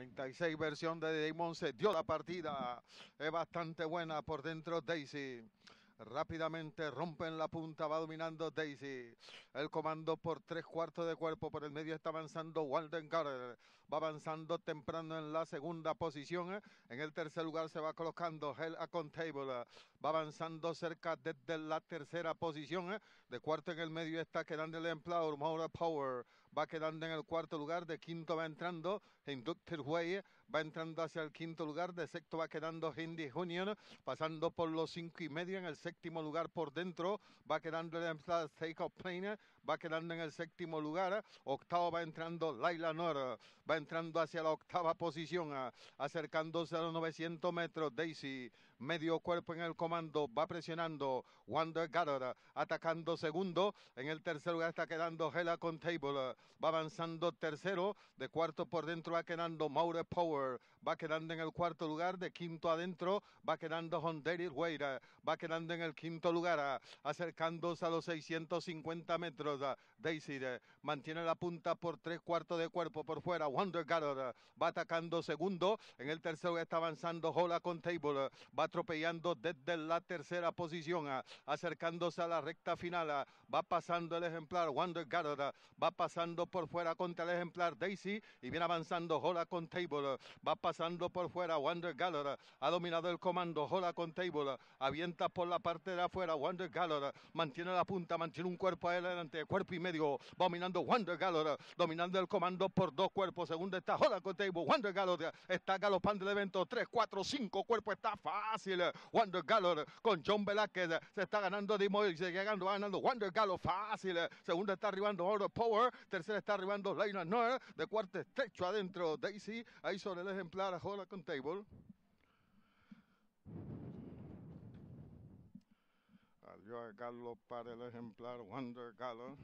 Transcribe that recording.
96 versión de Damon se dio la partida. Es bastante buena por dentro Daisy. Rápidamente rompen la punta, va dominando Daisy. El comando por tres cuartos de cuerpo, por el medio está avanzando Walden Carter va avanzando temprano en la segunda posición. ¿eh? En el tercer lugar se va colocando Hell Table, ¿eh? Va avanzando cerca desde la tercera posición. ¿eh? De cuarto en el medio está quedando el empleado Maura Power. Va quedando en el cuarto lugar. De quinto va entrando Inductor Way. Va entrando hacia el quinto lugar. De sexto va quedando Hindi Union. Pasando por los cinco y medio en el séptimo lugar por dentro. Va quedando el empleado Take Plane. Va quedando en el séptimo lugar. Octavo va entrando Laila Nora. Va entrando hacia la octava posición, acercándose a los 900 metros. Daisy, medio cuerpo en el comando, va presionando. Wander Garrett atacando segundo. En el tercer lugar está quedando Hela con Table. Va avanzando tercero. De cuarto por dentro va quedando Maure Power. Va quedando en el cuarto lugar. De quinto adentro va quedando Honderis Va quedando en el quinto lugar. Acercándose a los 650 metros. Daisy mantiene la punta por tres cuartos de cuerpo por fuera. Wander eh, eh, va atacando segundo, en el tercero está avanzando Hola con Table, eh, va atropellando desde la tercera posición, acercándose a la recta final, va pasando el ejemplar Wonder va pasando por fuera contra el ejemplar Daisy y viene avanzando Hola con Table, va pasando por fuera Wonder ha dominado el comando Hola con Table, avienta por la parte de afuera Wonder mantiene la punta, mantiene un cuerpo adelante, cuerpo y medio, dominando Wonder dominando el comando por dos cuerpos, segundo segunda está hola con Table. Wonder Gallop está galopando el evento. 3, 4, 5. Cuerpo está fácil. Wonder Gallop con John Velázquez. Se está ganando de se llegando ganando. Wonder Gallop fácil. Segunda está arribando Order Power. Tercera está arribando Lionel Noir. De cuarto estrecho adentro Daisy. Ahí sobre el ejemplar hola con Table. Adiós Galo para el ejemplar Wonder Gallop.